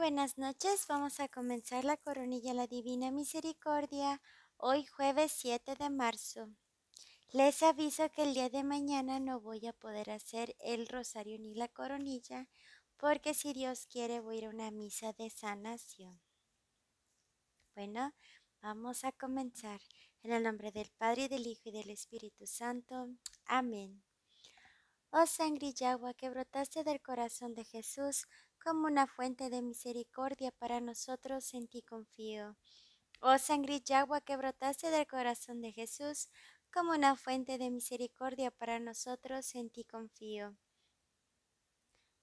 buenas noches. Vamos a comenzar la coronilla la Divina Misericordia hoy jueves 7 de marzo. Les aviso que el día de mañana no voy a poder hacer el rosario ni la coronilla porque si Dios quiere voy a ir a una misa de sanación. Bueno, vamos a comenzar. En el nombre del Padre, del Hijo y del Espíritu Santo. Amén. Oh sangre y agua que brotaste del corazón de Jesús, como una fuente de misericordia para nosotros, en ti confío. Oh sangre y agua que brotaste del corazón de Jesús, como una fuente de misericordia para nosotros, en ti confío.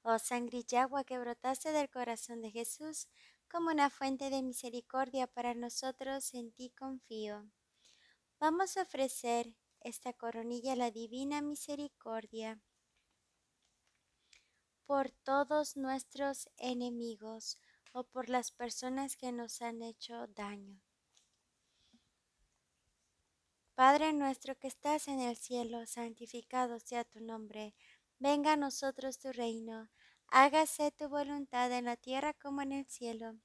Oh sangre y agua que brotaste del corazón de Jesús, como una fuente de misericordia para nosotros, en ti confío. Vamos a ofrecer esta coronilla a la divina misericordia por todos nuestros enemigos o por las personas que nos han hecho daño. Padre nuestro que estás en el cielo, santificado sea tu nombre, venga a nosotros tu reino, hágase tu voluntad en la tierra como en el cielo.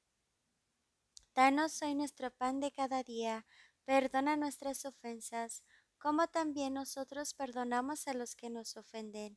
Danos hoy nuestro pan de cada día, perdona nuestras ofensas, como también nosotros perdonamos a los que nos ofenden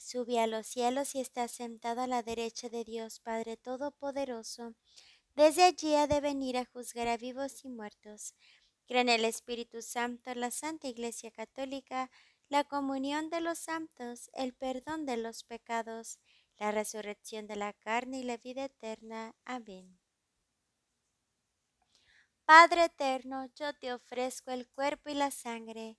Sube a los cielos y está sentado a la derecha de Dios Padre Todopoderoso. Desde allí ha de venir a juzgar a vivos y muertos. creen en el Espíritu Santo, la Santa Iglesia Católica, la comunión de los santos, el perdón de los pecados, la resurrección de la carne y la vida eterna. Amén. Padre eterno, yo te ofrezco el cuerpo y la sangre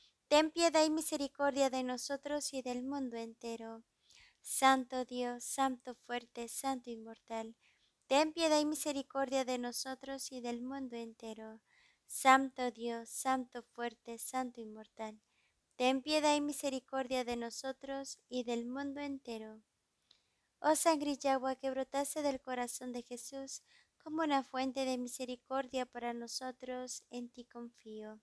Ten piedad y misericordia de nosotros y del mundo entero. Santo Dios, Santo fuerte, Santo inmortal, ten piedad y misericordia de nosotros y del mundo entero. Santo Dios, Santo fuerte, Santo inmortal, ten piedad y misericordia de nosotros y del mundo entero. Oh sangre y agua que brotase del corazón de Jesús, como una fuente de misericordia para nosotros, en ti confío.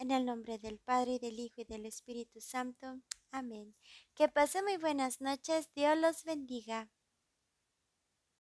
En el nombre del Padre, y del Hijo, y del Espíritu Santo. Amén. Que pasen muy buenas noches. Dios los bendiga.